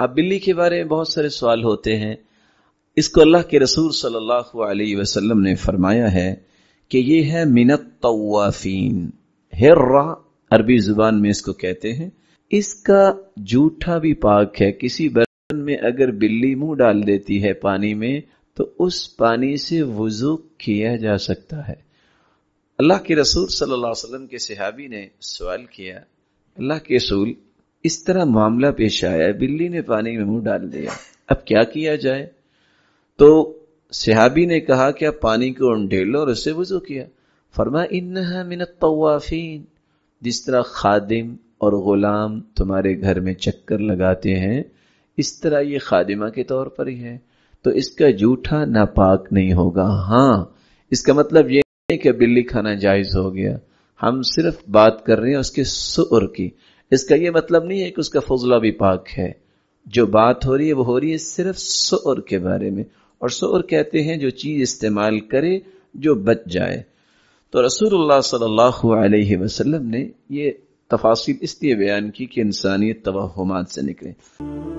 अब बिल्ली के बारे में बहुत सारे सवाल होते हैं इसको अल्लाह के रसूल सल्लल्लाहु अलैहि वसल्लम ने फरमाया है कि ये है मिनत तवाफीन हेर्रा अरबी जुबान में इसको कहते हैं इसका जूठा भी पाक है किसी बर्तन में अगर बिल्ली मुंह डाल देती है पानी में तो उस पानी से वजू किया जा सकता है अल्लाह के रसूल सल्लल्लाहु अलैहि वसल्लम के सहाबी ने सवाल किया अल्लाह के रसूल इस तरह मामला पेश आया बिल्ली ने पानी में मुंह डाल दिया अब क्या किया जाए तो सिहाबी ने कहा कि आप पानी को ढेल लो और उससे वजू किया फरमा इन्ना तवाफीन जिस तरह खादिम और ग़ुलाम तुम्हारे घर में चक्कर लगाते हैं इस तरह ये खादिमा के तौर पर ही है तो इसका जूठा नापाक नहीं होगा हाँ इसका मतलब ये नहीं कि बिल्ली खाना जायज़ हो गया हम सिर्फ बात कर रहे हैं उसके सुर की इसका यह मतलब नहीं है कि उसका फजला भी पाक है जो बात हो रही है वो हो रही है सिर्फ शोर के बारे में और शोर कहते हैं जो चीज़ इस्तेमाल करे जो बच जाए तो रसूल सल्लाम वसल्लम ने ये तफासिल इसलिए बयान की कि इंसानियत तोहमात से निकले